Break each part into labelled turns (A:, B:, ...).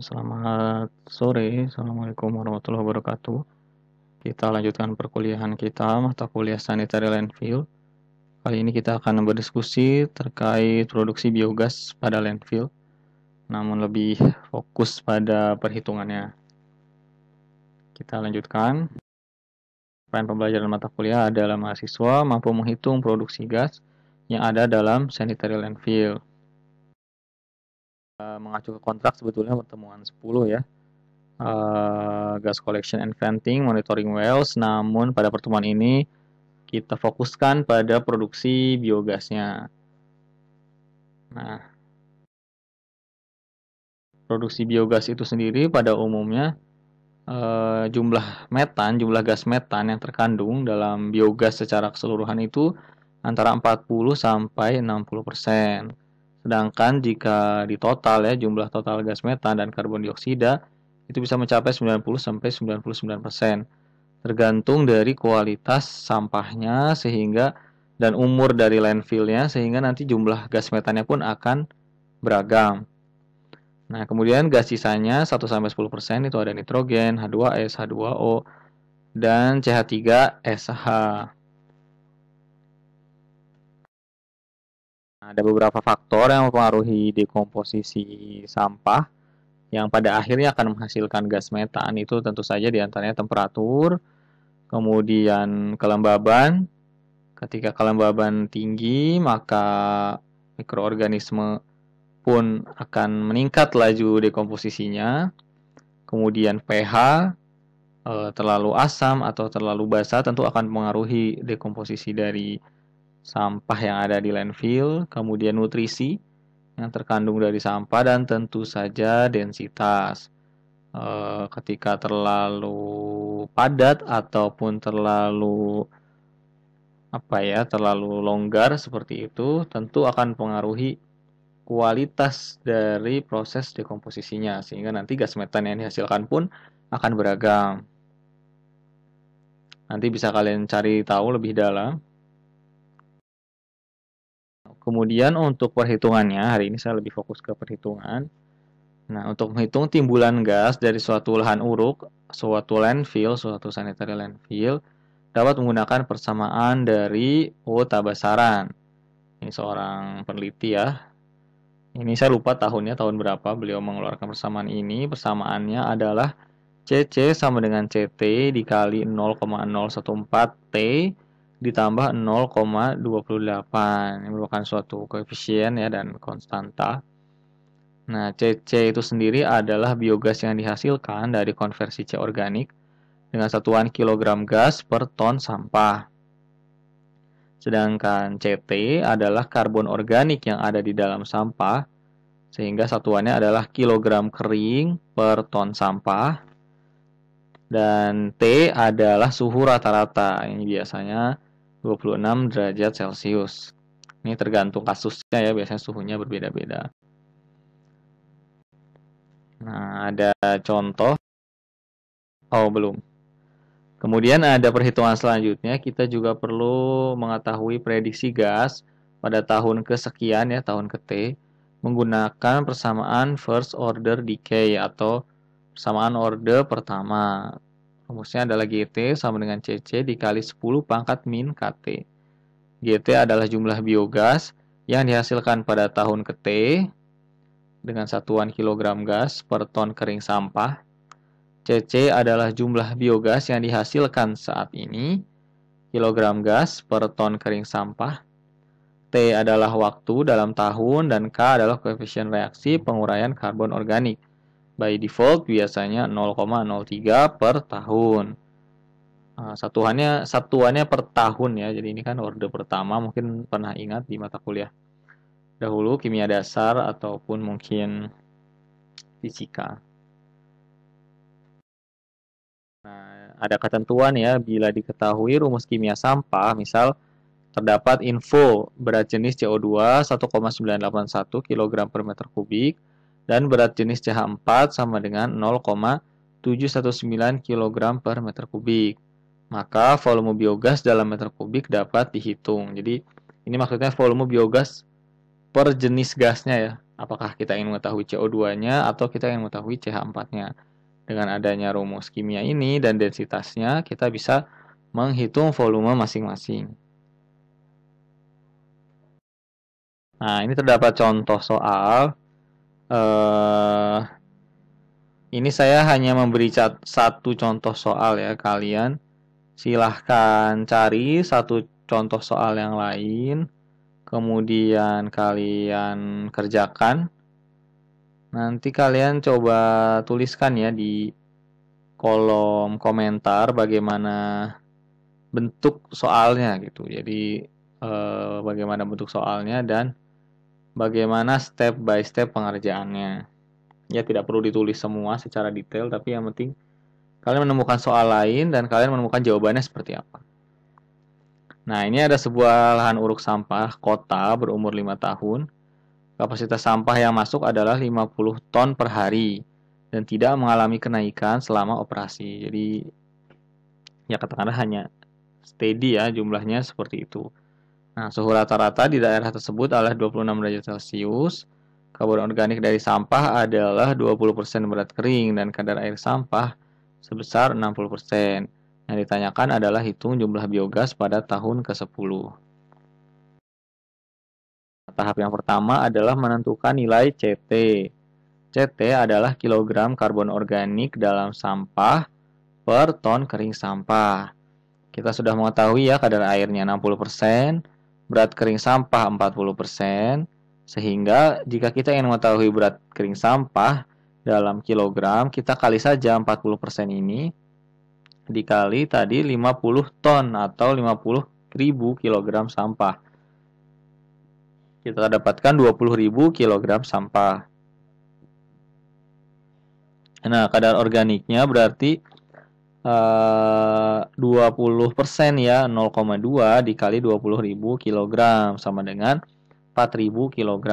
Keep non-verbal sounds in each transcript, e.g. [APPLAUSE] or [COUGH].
A: Selamat sore, Assalamualaikum warahmatullahi wabarakatuh. Kita lanjutkan perkuliahan kita, mata kuliah Sanitary Landfill. Kali ini kita akan berdiskusi terkait produksi biogas pada landfill, namun lebih fokus pada perhitungannya. Kita lanjutkan. Plan pembelajaran mata kuliah adalah mahasiswa mampu menghitung produksi gas yang ada dalam sanitary landfill Eh, mengacu ke kontrak sebetulnya pertemuan 10 ya. Uh, gas collection and venting, monitoring wells. Namun pada pertemuan ini kita fokuskan pada produksi biogasnya. Nah, produksi biogas itu sendiri pada umumnya uh, jumlah metan, jumlah gas metan yang terkandung dalam biogas secara keseluruhan itu antara 40 sampai 60 persen. Sedangkan jika di total ya jumlah total gas metan dan karbon dioksida itu bisa mencapai 90 sampai 99%. Tergantung dari kualitas sampahnya sehingga dan umur dari landfillnya sehingga nanti jumlah gas metannya pun akan beragam. Nah, kemudian gas sisanya 1 sampai 10% itu ada nitrogen, H2S, H2O, dan CH3SH. Ada beberapa faktor yang mempengaruhi dekomposisi sampah yang pada akhirnya akan menghasilkan gas metan itu tentu saja diantaranya temperatur, kemudian kelembaban. Ketika kelembaban tinggi maka mikroorganisme pun akan meningkat laju dekomposisinya. Kemudian pH eh, terlalu asam atau terlalu basa tentu akan mempengaruhi dekomposisi dari sampah yang ada di landfill, kemudian nutrisi yang terkandung dari sampah, dan tentu saja densitas. E, ketika terlalu padat ataupun terlalu apa ya terlalu longgar seperti itu tentu akan pengaruhi kualitas dari proses dekomposisinya sehingga nanti gas metan yang dihasilkan pun akan beragam nanti bisa kalian cari tahu lebih dalam kemudian untuk perhitungannya, hari ini saya lebih fokus ke perhitungan. Nah, untuk menghitung timbulan gas dari suatu lahan uruk, suatu landfill, suatu sanitary landfill, dapat menggunakan persamaan dari O Tabasaran. Ini seorang peneliti ya. Ini saya lupa tahunnya, tahun berapa beliau mengeluarkan persamaan ini. Persamaannya adalah CC sama dengan CT dikali 0,014 T ditambah 0,28 yang merupakan suatu koefisien ya dan konstanta. Nah, CC itu sendiri adalah biogas yang dihasilkan dari konversi C organik dengan satuan kilogram gas per ton sampah. Sedangkan CT adalah karbon organik yang ada di dalam sampah, sehingga satuannya adalah kilogram kering per ton sampah. Dan T adalah suhu rata-rata, Ini biasanya 26 derajat Celcius. Ini tergantung kasusnya ya, biasanya suhunya berbeda-beda. Nah, ada contoh. Oh, belum. Kemudian ada perhitungan selanjutnya, kita juga perlu mengetahui prediksi gas pada tahun kesekian ya, tahun ke T, menggunakan persamaan first order decay atau persamaan order pertama. Rumusnya adalah GT sama dengan CC dikali 10 pangkat min KT. GT adalah jumlah biogas yang dihasilkan pada tahun ke T dengan satuan kilogram gas per ton kering sampah. CC adalah jumlah biogas yang dihasilkan saat ini, kilogram gas per ton kering sampah. T adalah waktu dalam tahun dan K adalah koefisien reaksi penguraian karbon organik by default biasanya 0,03 per tahun. Nah, satuannya satuannya per tahun ya. Jadi ini kan order pertama mungkin pernah ingat di mata kuliah dahulu kimia dasar ataupun mungkin fisika. Nah, ada ketentuan ya bila diketahui rumus kimia sampah, misal terdapat info berat jenis CO2 1,981 kg per meter kubik, dan berat jenis CH4 sama dengan 0,719 kg per meter kubik. Maka volume biogas dalam meter kubik dapat dihitung. Jadi ini maksudnya volume biogas per jenis gasnya ya. Apakah kita ingin mengetahui CO2-nya atau kita ingin mengetahui CH4-nya. Dengan adanya rumus kimia ini dan densitasnya, kita bisa menghitung volume masing-masing. Nah, ini terdapat contoh soal uh, ini saya hanya memberi cat, satu contoh soal ya kalian silahkan cari satu contoh soal yang lain kemudian kalian kerjakan nanti kalian coba tuliskan ya di kolom komentar bagaimana bentuk soalnya gitu jadi eh, bagaimana bentuk soalnya dan bagaimana step by step pengerjaannya. Ya tidak perlu ditulis semua secara detail, tapi yang penting kalian menemukan soal lain dan kalian menemukan jawabannya seperti apa. Nah, ini ada sebuah lahan uruk sampah kota berumur 5 tahun. Kapasitas sampah yang masuk adalah 50 ton per hari dan tidak mengalami kenaikan selama operasi. Jadi ya katakanlah hanya steady ya jumlahnya seperti itu. Nah, suhu rata-rata di daerah tersebut adalah 26 derajat Celcius. Karbon organik dari sampah adalah 20% berat kering dan kadar air sampah sebesar 60%. Yang ditanyakan adalah hitung jumlah biogas pada tahun ke-10. Tahap yang pertama adalah menentukan nilai CT. CT adalah kilogram karbon organik dalam sampah per ton kering sampah. Kita sudah mengetahui ya kadar airnya 60%, berat kering sampah 40%, sehingga jika kita ingin mengetahui berat kering sampah dalam kilogram, kita kali saja 40% ini dikali tadi 50 ton atau 50 ribu kilogram sampah. Kita dapatkan 20 ribu kilogram sampah. Nah, kadar organiknya berarti Eh, uh, 20% ya 0,2 dikali 20.000 kg sama dengan 4.000 kg.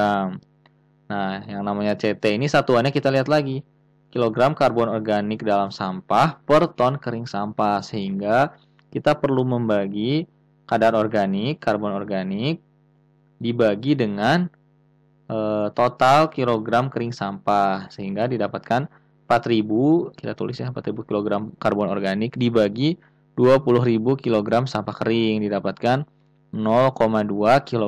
A: Nah, yang namanya CT ini satuannya kita lihat lagi. Kilogram karbon organik dalam sampah per ton kering sampah sehingga kita perlu membagi kadar organik, karbon organik dibagi dengan e, total kilogram kering sampah sehingga didapatkan 4000 kita tulis ya 4000 kg karbon organik dibagi 20.000 kg sampah kering didapatkan 0,2 kg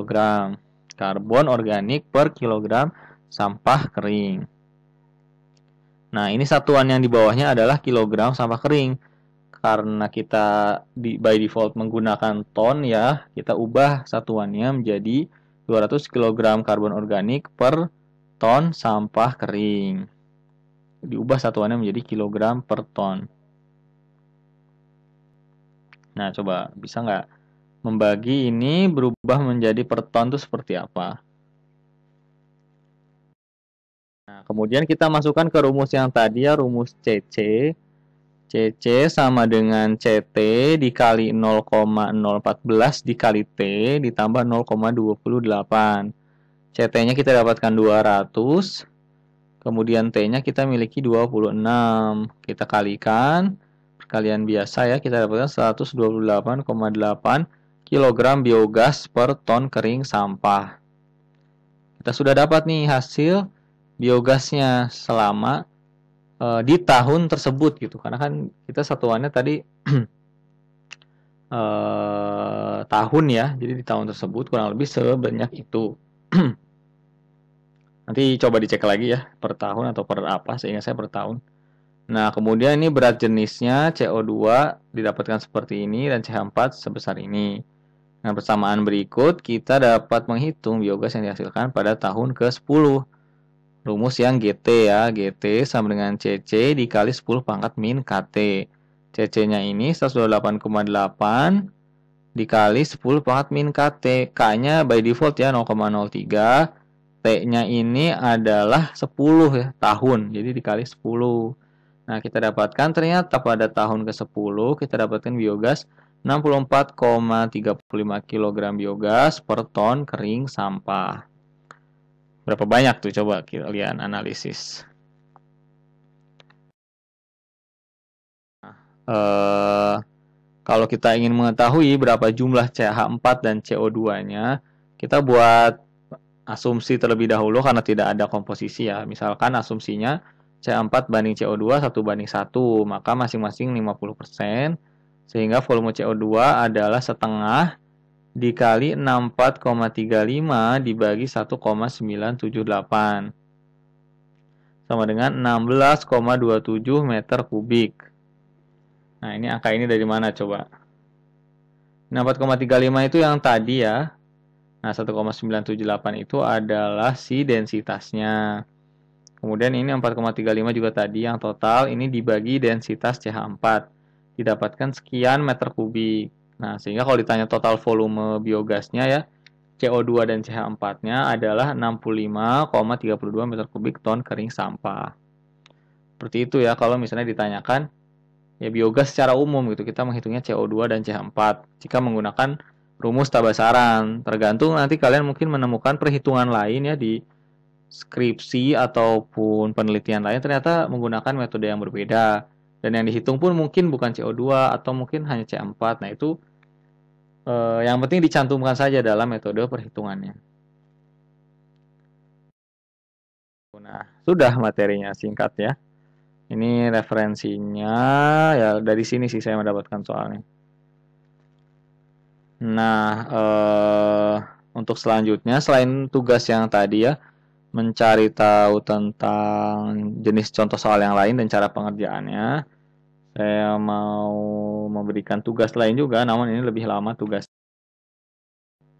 A: karbon organik per kilogram sampah kering. Nah, ini satuan yang di bawahnya adalah kilogram sampah kering. Karena kita di, by default menggunakan ton ya, kita ubah satuannya menjadi 200 kg karbon organik per ton sampah kering diubah satuannya menjadi kilogram per ton. Nah, coba bisa nggak membagi ini berubah menjadi per ton itu seperti apa? Nah, kemudian kita masukkan ke rumus yang tadi ya, rumus CC. CC sama dengan CT dikali 0,014 dikali T ditambah 0,28. CT-nya kita dapatkan 200 Kemudian T-nya kita miliki 26. Kita kalikan. Perkalian biasa ya, kita dapatkan 128,8 kg biogas per ton kering sampah. Kita sudah dapat nih hasil biogasnya selama e, di tahun tersebut gitu. Karena kan kita satuannya tadi e, [CLEARS THROAT] tahun ya. Jadi di tahun tersebut kurang lebih sebanyak itu. [CLEARS THROAT] Nanti coba dicek lagi ya per tahun atau per apa, seingat saya per tahun. Nah, kemudian ini berat jenisnya CO2 didapatkan seperti ini dan CH4 sebesar ini. Nah, persamaan berikut, kita dapat menghitung biogas yang dihasilkan pada tahun ke-10. Rumus yang GT ya, GT sama dengan CC dikali 10 pangkat min KT. CC-nya ini 128,8 dikali 10 pangkat min KT. K-nya by default ya 0,03 T-nya ini adalah 10 ya, tahun. Jadi dikali 10. Nah, kita dapatkan ternyata pada tahun ke-10 kita dapatkan biogas 64,35 kg biogas per ton kering sampah. Berapa banyak tuh coba kalian analisis. Nah, eh, kalau kita ingin mengetahui berapa jumlah CH4 dan CO2-nya, kita buat asumsi terlebih dahulu karena tidak ada komposisi ya. Misalkan asumsinya C4 banding CO2 1 banding 1, maka masing-masing 50%, sehingga volume CO2 adalah setengah dikali 64,35 dibagi 1,978 sama dengan 16,27 meter kubik. Nah, ini angka ini dari mana coba? 64,35 nah, itu yang tadi ya, Nah, 1,978 itu adalah si densitasnya. Kemudian ini 4,35 juga tadi yang total ini dibagi densitas CH4. Didapatkan sekian meter kubik. Nah, sehingga kalau ditanya total volume biogasnya ya, CO2 dan CH4-nya adalah 65,32 meter kubik ton kering sampah. Seperti itu ya kalau misalnya ditanyakan ya biogas secara umum gitu, kita menghitungnya CO2 dan CH4 jika menggunakan rumus tabasaran. Tergantung nanti kalian mungkin menemukan perhitungan lain ya di skripsi ataupun penelitian lain ternyata menggunakan metode yang berbeda dan yang dihitung pun mungkin bukan CO2 atau mungkin hanya C4. Nah, itu eh, yang penting dicantumkan saja dalam metode perhitungannya. Nah, sudah materinya singkat ya. Ini referensinya ya dari sini sih saya mendapatkan soalnya. Nah, eh, untuk selanjutnya selain tugas yang tadi ya, mencari tahu tentang jenis contoh soal yang lain dan cara pengerjaannya, saya mau memberikan tugas lain juga, namun ini lebih lama tugas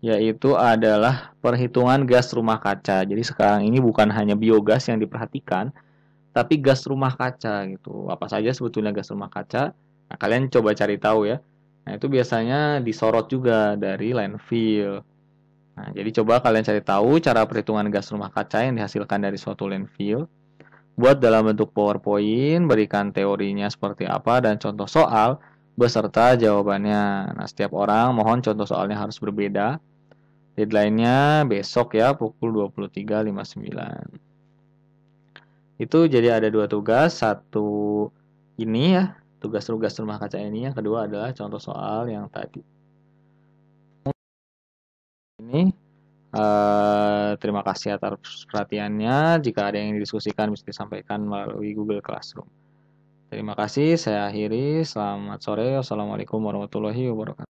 A: yaitu adalah perhitungan gas rumah kaca. Jadi sekarang ini bukan hanya biogas yang diperhatikan, tapi gas rumah kaca gitu. Apa saja sebetulnya gas rumah kaca? Nah, kalian coba cari tahu ya. Nah, itu biasanya disorot juga dari landfill. Nah, jadi coba kalian cari tahu cara perhitungan gas rumah kaca yang dihasilkan dari suatu landfill. Buat dalam bentuk PowerPoint, berikan teorinya seperti apa dan contoh soal beserta jawabannya. Nah, setiap orang mohon contoh soalnya harus berbeda. Deadline-nya besok ya pukul 23.59. Itu jadi ada dua tugas, satu ini ya tugas-tugas rumah kaca ini. Yang kedua adalah contoh soal yang tadi. Ini Uh, terima kasih atas perhatiannya. Jika ada yang didiskusikan bisa disampaikan melalui Google Classroom. Terima kasih, saya akhiri. Selamat sore. Assalamualaikum warahmatullahi wabarakatuh.